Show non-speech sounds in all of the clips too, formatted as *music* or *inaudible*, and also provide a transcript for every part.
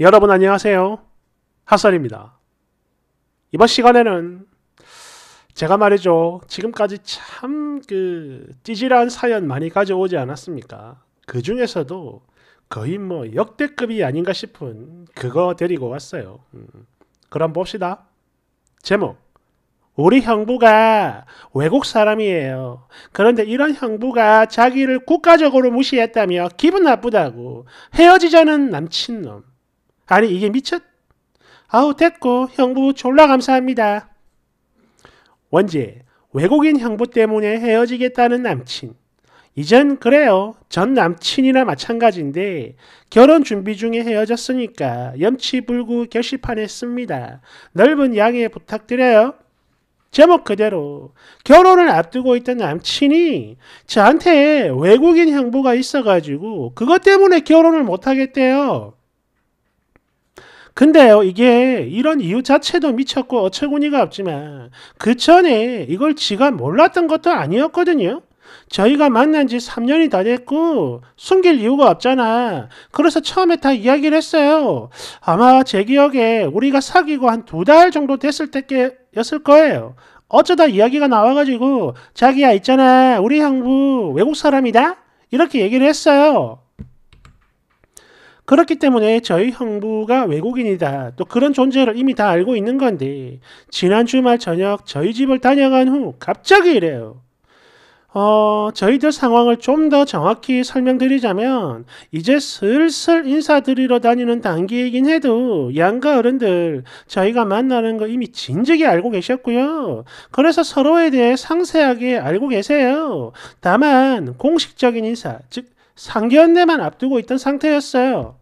여러분 안녕하세요. 하설입니다. 이번 시간에는 제가 말이죠. 지금까지 참 그 찌질한 사연 많이 가져오지 않았습니까? 그 중에서도 거의 뭐 역대급이 아닌가 싶은 그거 데리고 왔어요. 음, 그럼 봅시다. 제목 우리 형부가 외국 사람이에요. 그런데 이런 형부가 자기를 국가적으로 무시했다며 기분 나쁘다고 헤어지자는 남친놈. 아니 이게 미쳤? 아우 됐고 형부 졸라 감사합니다. 원제 외국인 형부 때문에 헤어지겠다는 남친. 이젠 그래요. 전 남친이나 마찬가지인데 결혼 준비 중에 헤어졌으니까 염치불구 결시판에 씁니다. 넓은 양해 부탁드려요. 제목 그대로 결혼을 앞두고 있던 남친이 저한테 외국인 형부가 있어가지고 그것 때문에 결혼을 못하겠대요. 근데요, 이게 이런 이유 자체도 미쳤고 어처구니가 없지만 그 전에 이걸 지가 몰랐던 것도 아니었거든요. 저희가 만난 지 3년이 다 됐고 숨길 이유가 없잖아. 그래서 처음에 다 이야기를 했어요. 아마 제 기억에 우리가 사귀고 한 두 달 정도 됐을 때였을 거예요. 어쩌다 이야기가 나와가지고 자기야 있잖아 우리 형부 외국 사람이다 이렇게 얘기를 했어요. 그렇기 때문에 저희 형부가 외국인이다. 또 그런 존재를 이미 다 알고 있는 건데 지난 주말 저녁 저희 집을 다녀간 후 갑자기 이래요. 어, 저희들 상황을 좀 더 정확히 설명드리자면, 이제 슬슬 인사드리러 다니는 단계이긴 해도, 양가 어른들, 저희가 만나는 거 이미 진즉에 알고 계셨고요. 그래서 서로에 대해 상세하게 알고 계세요. 다만, 공식적인 인사, 즉, 상견례만 앞두고 있던 상태였어요.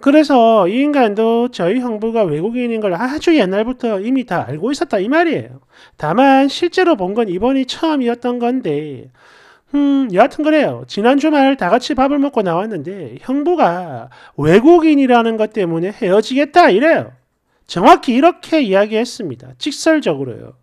그래서 이 인간도 저희 형부가 외국인인 걸 아주 옛날부터 이미 다 알고 있었다 이 말이에요. 다만 실제로 본 건 이번이 처음이었던 건데 음, 여하튼 그래요. 지난 주말 다 같이 밥을 먹고 나왔는데 형부가 외국인이라는 것 때문에 헤어지겠다 이래요. 정확히 이렇게 이야기했습니다. 직설적으로요.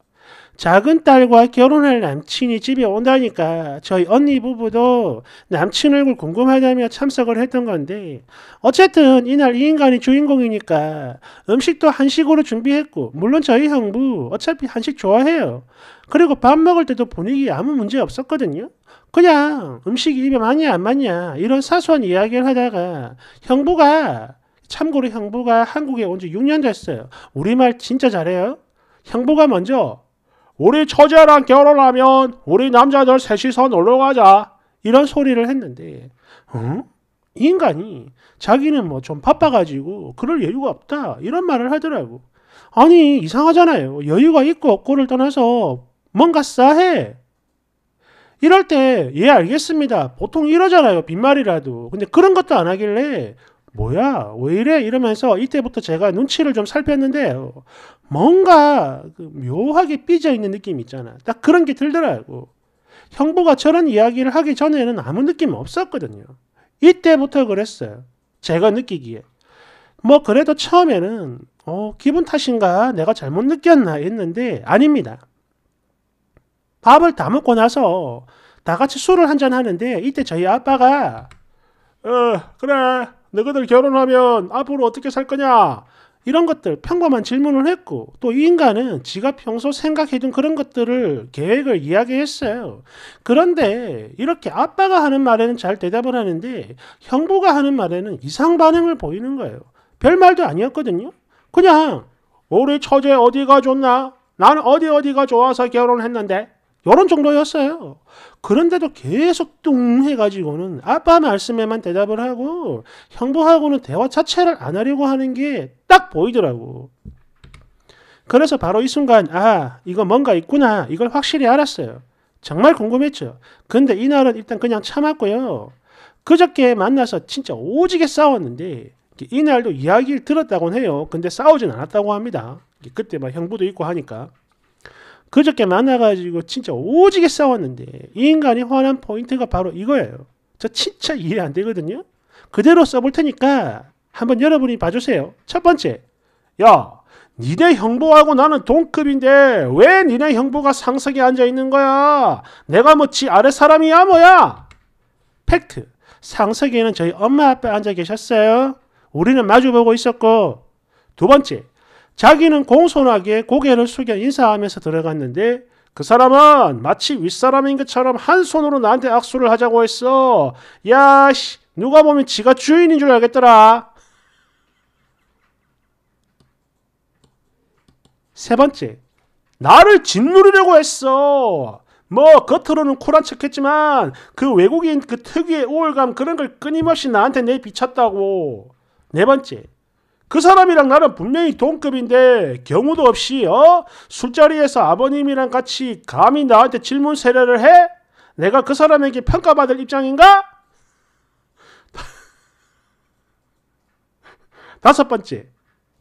작은 딸과 결혼할 남친이 집에 온다니까 저희 언니 부부도 남친 얼굴 궁금하다며 참석을 했던 건데 어쨌든 이날 이 인간이 주인공이니까 음식도 한식으로 준비했고 물론 저희 형부 어차피 한식 좋아해요. 그리고 밥 먹을 때도 분위기 아무 문제 없었거든요. 그냥 음식이 입에 맞냐 안 맞냐 이런 사소한 이야기를 하다가 형부가 참고로 형부가 한국에 온 지 6년 됐어요. 우리말 진짜 잘해요. 형부가 먼저 우리 처제랑 결혼하면 우리 남자들 셋이서 놀러 가자. 이런 소리를 했는데, 어? 인간이 자기는 뭐 좀 바빠가지고 그럴 여유가 없다. 이런 말을 하더라고. 아니, 이상하잖아요. 여유가 있고 없고를 떠나서 뭔가 싸해. 이럴 때, 예, 알겠습니다. 보통 이러잖아요. 빈말이라도. 근데 그런 것도 안 하길래 뭐야 왜 이래 이러면서 이때부터 제가 눈치를 좀 살폈는데 뭔가 그 묘하게 삐져 있는 느낌 있잖아 딱 그런 게 들더라고 형부가 저런 이야기를 하기 전에는 아무 느낌 없었거든요 이때부터 그랬어요 제가 느끼기에 뭐 그래도 처음에는 어, 기분 탓인가 내가 잘못 느꼈나 했는데 아닙니다 밥을 다 먹고 나서 다 같이 술을 한 잔 하는데 이때 저희 아빠가 어 그래 너희들 결혼하면 앞으로 어떻게 살 거냐? 이런 것들 평범한 질문을 했고 또 이 인간은 지가 평소 생각해둔 그런 것들을 계획을 이야기했어요. 그런데 이렇게 아빠가 하는 말에는 잘 대답을 하는데 형부가 하는 말에는 이상 반응을 보이는 거예요. 별 말도 아니었거든요. 그냥 우리 처제 어디가 좋나? 나는 어디 어디가 좋아서 결혼했는데 이런 정도였어요. 그런데도 계속 뚱해가지고는 아빠 말씀에만 대답을 하고 형부하고는 대화 자체를 안 하려고 하는 게 딱 보이더라고. 그래서 바로 이 순간 아 이거 뭔가 있구나 이걸 확실히 알았어요. 정말 궁금했죠. 근데 이날은 일단 그냥 참았고요. 그저께 만나서 진짜 오지게 싸웠는데 이날도 이야기를 들었다고 해요. 근데 싸우진 않았다고 합니다. 그때 막 형부도 있고 하니까. 그저께 만나가지고 진짜 오지게 싸웠는데 이 인간이 화난 포인트가 바로 이거예요. 저 진짜 이해 안 되거든요. 그대로 써볼 테니까 한번 여러분이 봐주세요. 첫 번째, 야, 니네 형부하고 나는 동급인데 왜 니네 형부가 상석에 앉아 있는 거야? 내가 뭐 지 아래 사람이야 뭐야? 팩트, 상석에는 저희 엄마 아빠 앉아 계셨어요. 우리는 마주보고 있었고 두 번째, 자기는 공손하게 고개를 숙여 인사하면서 들어갔는데 그 사람은 마치 윗사람인 것처럼 한 손으로 나한테 악수를 하자고 했어. 야, 씨, 누가 보면 지가 주인인 줄 알겠더라. 세 번째, 나를 짓누르려고 했어. 뭐 겉으로는 쿨한 척했지만 그 외국인 그 특유의 우월감 그런 걸 끊임없이 나한테 내비쳤다고. 네 번째, 그 사람이랑 나는 분명히 동급인데 경우도 없이 어 술자리에서 아버님이랑 같이 감히 나한테 질문 세례를 해? 내가 그 사람에게 평가받을 입장인가? *laughs* 다섯 번째,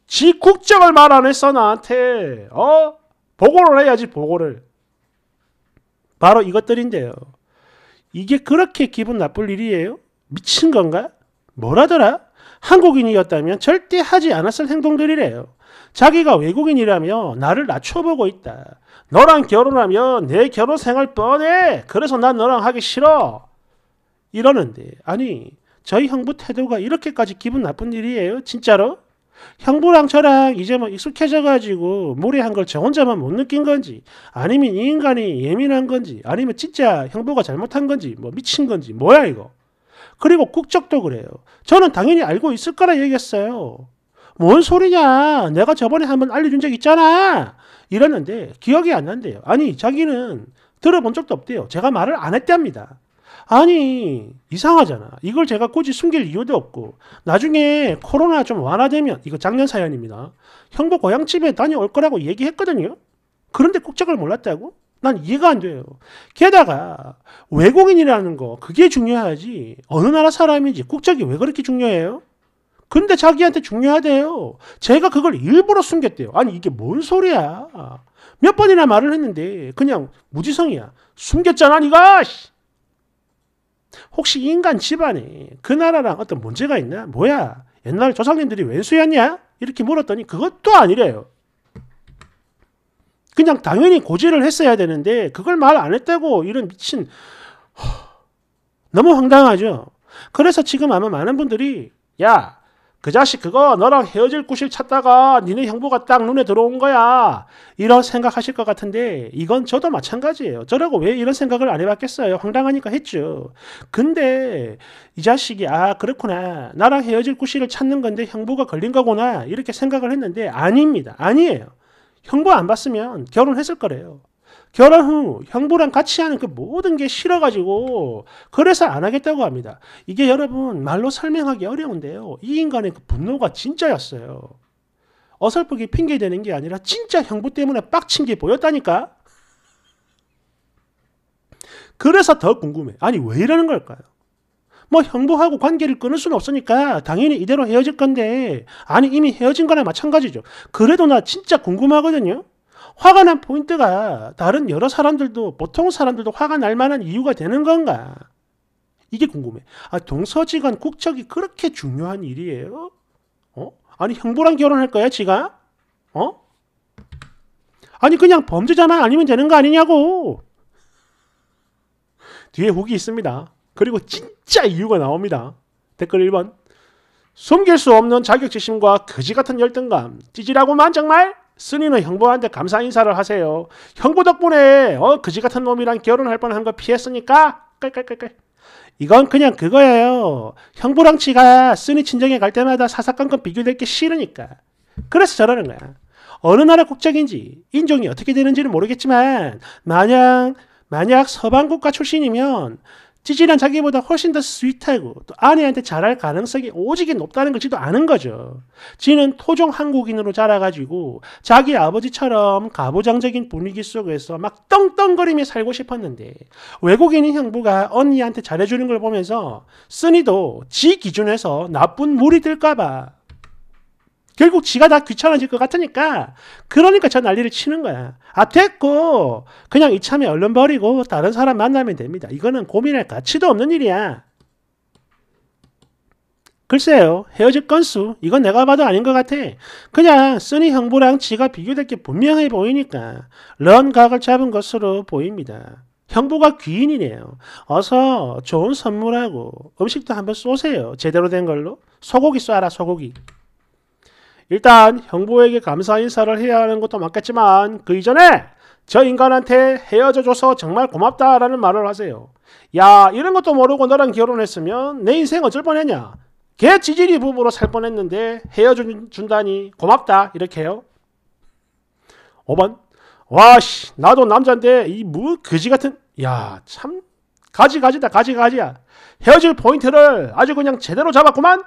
지 국적을 말 안 했어 나한테 어 보고를 해야지 보고를 바로 이것들인데요. 이게 그렇게 기분 나쁠 일이에요? 미친 건가? 뭐라더라? 한국인이었다면 절대 하지 않았을 행동들이래요. 자기가 외국인이라며 나를 낮춰보고 있다. 너랑 결혼하면 내 결혼 생활 뻔해. 그래서 난 너랑 하기 싫어. 이러는데 아니 저희 형부 태도가 이렇게까지 기분 나쁜 일이에요? 진짜로? 형부랑 저랑 이제 뭐 익숙해져가지고 무례한 걸 저 혼자만 못 느낀 건지 아니면 이 인간이 예민한 건지 아니면 진짜 형부가 잘못한 건지 뭐 미친 건지 뭐야 이거 그리고 국적도 그래요. 저는 당연히 알고 있을 거라 얘기했어요. 뭔 소리냐? 내가 저번에 한 번 알려준 적 있잖아. 이랬는데 기억이 안 난대요. 아니 자기는 들어본 적도 없대요. 제가 말을 안 했답니다. 아니 이상하잖아. 이걸 제가 굳이 숨길 이유도 없고 나중에 코로나 좀 완화되면 이거 작년 사연입니다. 형부 고향집에 다녀올 거라고 얘기했거든요. 그런데 국적을 몰랐다고? 난 이해가 안 돼요. 게다가 외국인이라는 거 그게 중요하지 어느 나라 사람인지 국적이 왜 그렇게 중요해요? 근데 자기한테 중요하대요. 제가 그걸 일부러 숨겼대요. 아니 이게 뭔 소리야. 몇 번이나 말을 했는데 그냥 무지성이야. 숨겼잖아 니가. 혹시 인간 집안에 그 나라랑 어떤 문제가 있나? 뭐야? 옛날 조상님들이 왼수였냐? 이렇게 물었더니 그것도 아니래요. 그냥 당연히 고지를 했어야 되는데 그걸 말 안 했다고 이런 미친 너무 황당하죠. 그래서 지금 아마 많은 분들이 야 그 자식 그거 너랑 헤어질 구실 찾다가 니네 형부가 딱 눈에 들어온 거야 이런 생각하실 것 같은데 이건 저도 마찬가지예요 저라고 왜 이런 생각을 안 해봤겠어요 황당하니까 했죠 근데 이 자식이 아 그렇구나 나랑 헤어질 구실을 찾는 건데 형부가 걸린 거구나 이렇게 생각을 했는데 아닙니다 아니에요 형부 안 봤으면 결혼했을 거래요. 결혼 후 형부랑 같이 하는 그 모든 게 싫어가지고 그래서 안 하겠다고 합니다. 이게 여러분 말로 설명하기 어려운데요. 이 인간의 그 분노가 진짜였어요. 어설프게 핑계대는 게 아니라 진짜 형부 때문에 빡친 게 보였다니까. 그래서 더 궁금해. 아니 왜 이러는 걸까요? 뭐 형부하고 관계를 끊을 수는 없으니까 당연히 이대로 헤어질 건데 아니 이미 헤어진 거나 마찬가지죠. 그래도 나 진짜 궁금하거든요. 화가 난 포인트가 다른 여러 사람들도 보통 사람들도 화가 날 만한 이유가 되는 건가? 이게 궁금해. 아 동서지간 국적이 그렇게 중요한 일이에요? 어? 아니 형부랑 결혼할 거야 지가? 어? 아니 그냥 범죄자만 아니면 되는 거 아니냐고. 뒤에 훅이 있습니다. 그리고 진짜 이유가 나옵니다. 댓글 1번 숨길 수 없는 자격지심과 거지 같은 열등감 찌질하고만 정말 쓰니는 형부한테 감사 인사를 하세요. 형부 덕분에 어 거지 같은 놈이랑 결혼할 뻔한 거 피했으니까 깔깔깔깔 이건 그냥 그거예요. 형부랑 치가 쓰니 친정에 갈 때마다 사사건건 비교될 게 싫으니까 그래서 저러는 거야. 어느 나라 국적인지 인종이 어떻게 되는지는 모르겠지만 만약 만약 서방국가 출신이면 지진은 자기보다 훨씬 더 스윗하고 또 아내한테 잘할 가능성이 오지게 높다는 것지도 않은 거죠. 지는 토종 한국인으로 자라가지고 자기 아버지처럼 가부장적인 분위기 속에서 막 떵떵거리며 살고 싶었는데 외국인인 형부가 언니한테 잘해주는 걸 보면서 쓰니도 지 기준에서 나쁜 물이 들까봐 결국 지가 다 귀찮아질 것 같으니까 그러니까 저 난리를 치는 거야. 아 됐고 그냥 이참에 얼른 버리고 다른 사람 만나면 됩니다. 이거는 고민할 가치도 없는 일이야. 글쎄요 헤어질 건수 이건 내가 봐도 아닌 것 같아 그냥 쓰니 형부랑 지가 비교될 게 분명해 보이니까 런 각을 잡은 것으로 보입니다 형부가 귀인이네요 어서 좋은 선물하고 음식도 한번 쏘세요 제대로 된 걸로 소고기 쏴라 소고기 일단 형부에게 감사 인사를 해야 하는 것도 맞겠지만 그 이전에 저 인간한테 헤어져줘서 정말 고맙다라는 말을 하세요. 야 이런 것도 모르고 너랑 결혼했으면 내 인생 어쩔 뻔했냐. 개 지질이 부부로 살 뻔했는데 헤어준다니 고맙다 이렇게요. 5번 와씨 나도 남자인데 이무 그지 같은 야 참 가지가지다 가지가지야 헤어질 포인트를 아주 그냥 제대로 잡았구만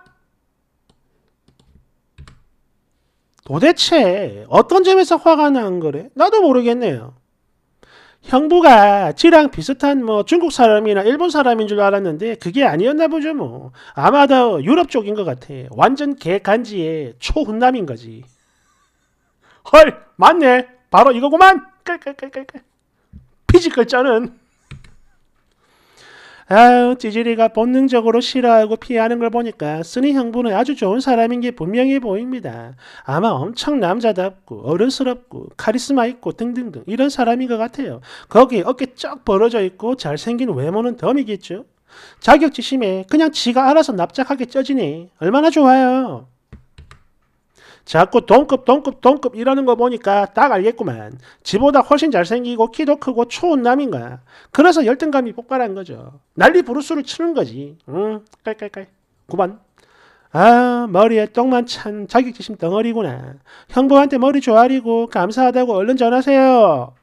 도대체 어떤 점에서 화가 난 거래? 나도 모르겠네요. 형부가 지랑 비슷한 뭐 중국 사람이나 일본 사람인 줄 알았는데 그게 아니었나 보죠 뭐. 아마도 유럽 쪽인 것 같아. 완전 개간지에 초훈남인 거지. 헐 맞네. 바로 이거구만. 끌끌끌끌끌. 피지컬 쩌는. 아유, 찌질이가 본능적으로 싫어하고 피하는 걸 보니까 쓰니 형부는 아주 좋은 사람인 게 분명해 보입니다. 아마 엄청 남자답고 어른스럽고 카리스마 있고 등등등 이런 사람인 것 같아요. 거기 어깨 쩍 벌어져 있고 잘생긴 외모는 덤이겠죠? 자격지심에 그냥 지가 알아서 납작하게 쪄지니 얼마나 좋아요. 자꾸 동급 동급 동급 이러는 거 보니까 딱 알겠구만. 지보다 훨씬 잘생기고 키도 크고 추운 남인가. 그래서 열등감이 폭발한 거죠. 난리 부르스를 치는 거지. 응, 깔깔깔. 9번. 아 머리에 똥만 찬 자격지심 덩어리구나. 형부한테 머리 조아리고 감사하다고 얼른 전하세요.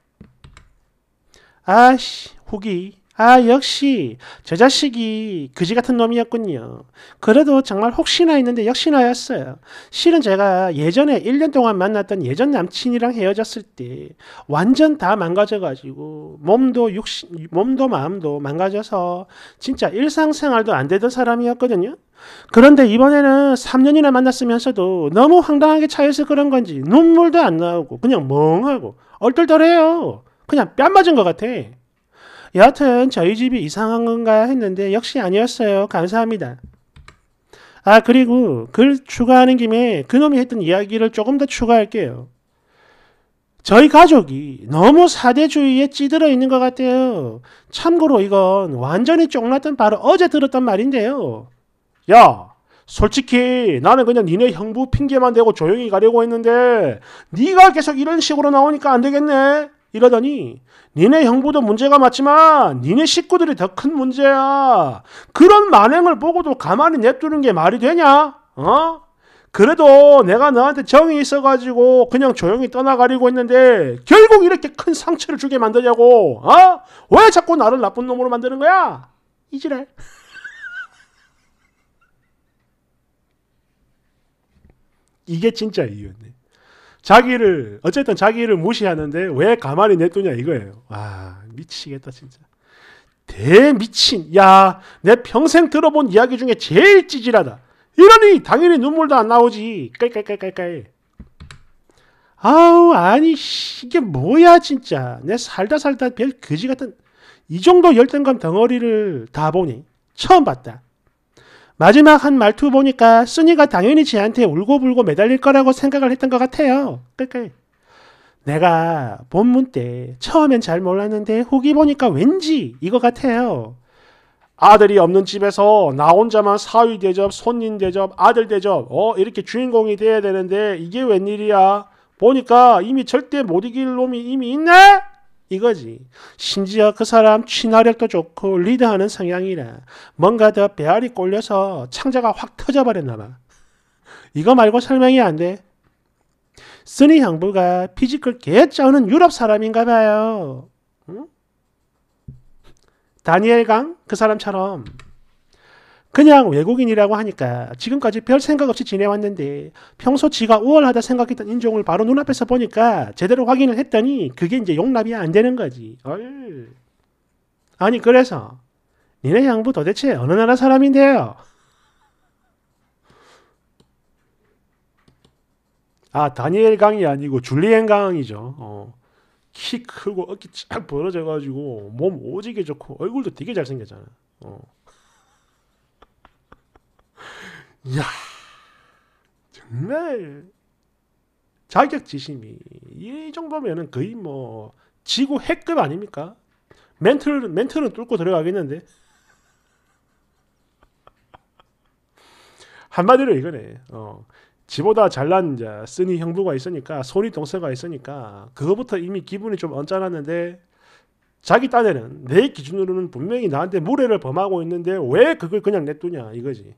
아씨 후기 아, 역시 저 자식이 그지 같은 놈이었군요. 그래도 정말 혹시나 했는데 역시나였어요. 실은 제가 예전에 1년 동안 만났던 예전 남친이랑 헤어졌을 때 완전 다 망가져가지고 몸도 육신, 몸도 마음도 망가져서 진짜 일상생활도 안 되던 사람이었거든요. 그런데 이번에는 3년이나 만났으면서도 너무 황당하게 차여서 그런 건지 눈물도 안 나오고 그냥 멍하고 얼떨떨해요. 그냥 뺨 맞은 것 같아. 여하튼 저희 집이 이상한 건가 했는데 역시 아니었어요. 감사합니다. 아 그리고 글 추가하는 김에 그놈이 했던 이야기를 조금 더 추가할게요. 저희 가족이 너무 사대주의에 찌들어 있는 것 같아요. 참고로 이건 완전히 쫑났던 바로 어제 들었던 말인데요. 야, 솔직히 나는 그냥 니네 형부 핑계만 대고 조용히 가려고 했는데 니가 계속 이런 식으로 나오니까 안 되겠네. 이러더니 니네 형부도 문제가 맞지만 니네 식구들이 더 큰 문제야. 그런 만행을 보고도 가만히 냅두는 게 말이 되냐? 어? 그래도 내가 너한테 정이 있어가지고 그냥 조용히 떠나가리고 했는데 결국 이렇게 큰 상처를 주게 만드냐고 어? 왜 자꾸 나를 나쁜 놈으로 만드는 거야? 이지랄 *laughs* 이게 진짜 이유였네 자기를 어쨌든 자기를 무시하는데 왜 가만히 냅두냐 이거예요. 와 미치겠다 진짜. 대미친 야 내 평생 들어본 이야기 중에 제일 찌질하다. 이러니 당연히 눈물도 안 나오지. 깔깔깔깔깔. 아우 아니 이게 뭐야 진짜 내 살다 살다 별 그지 같은 이 정도 열등감 덩어리를 다 보니 처음 봤다. 마지막 한 말투 보니까 순이가 당연히 쟤한테 울고불고 매달릴 거라고 생각을 했던 것 같아요. 끌끌. 내가 본문 때 처음엔 잘 몰랐는데 후기 보니까 왠지 이거 같아요. 아들이 없는 집에서 나 혼자만 사위 대접, 손님 대접, 아들 대접, 어, 이렇게 주인공이 돼야 되는데 이게 웬일이야? 보니까 이미 절대 못 이길 놈이 이미 있네? 이거지. 심지어 그 사람 친화력도 좋고 리드하는 성향이라 뭔가 더 배알이 꼴려서 창자가 확 터져버렸나 봐. 이거 말고 설명이 안 돼. 스니 형부가 피지컬 개 짜는 유럽 사람인가 봐요. 응? 다니엘 강? 그 사람처럼 그냥 외국인이라고 하니까 지금까지 별 생각 없이 지내왔는데 평소 지가 우월하다 생각했던 인종을 바로 눈앞에서 보니까 제대로 확인을 했더니 그게 이제 용납이 안 되는 거지. 얼. 아니 그래서 니네 양부 도대체 어느 나라 사람인데요? 아 다니엘 강이 아니고 줄리엔 강이죠. 어. 키 크고 어깨 쫙 벌어져가지고 몸 오지게 좋고 얼굴도 되게 잘생겼잖아. 어. 이야, 정말 자격지심이 이 정도면은 거의 뭐 지구 핵급 아닙니까? 멘트를 멘트는 뚫고 들어가겠는데 *laughs* 한마디로 이거네. 어, 지보다 잘난 자 쓰니 형부가 있으니까 소리 동서가 있으니까 그거부터 이미 기분이 좀 언짢았는데 자기 딴에는 내 기준으로는 분명히 나한테 무례를 범하고 있는데 왜 그걸 그냥 냅두냐 이거지.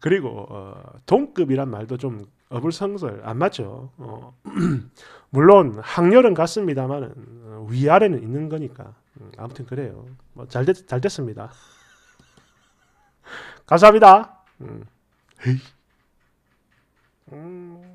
그리고 어, 동급이란 말도 좀 어불성설 안 맞죠. 어, *clears throat* 물론 학렬은 같습니다만 어, 위아래는 있는 거니까 음, 아무튼 그래요. 뭐잘잘 됐습니다. *laughs* 감사합니다. 음. 음.